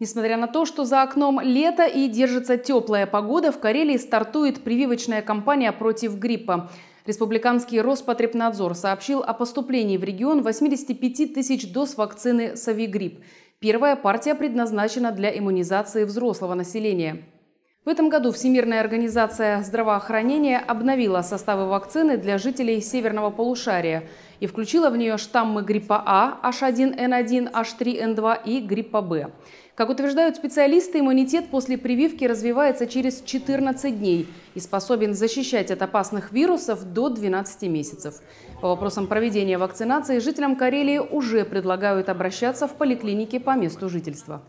Несмотря на то, что за окном лето и держится теплая погода, в Карелии стартует прививочная кампания против гриппа. Республиканский Роспотребнадзор сообщил о поступлении в регион 85 тысяч доз вакцины «Савигрипп». Первая партия предназначена для иммунизации взрослого населения. В этом году Всемирная организация здравоохранения обновила составы вакцины для жителей северного полушария и включила в нее штаммы гриппа А, H1N1, H3N2 и гриппа Б. Как утверждают специалисты, иммунитет после прививки развивается через 14 дней и способен защищать от опасных вирусов до 12 месяцев. По вопросам проведения вакцинации жителям Карелии уже предлагают обращаться в поликлинике по месту жительства.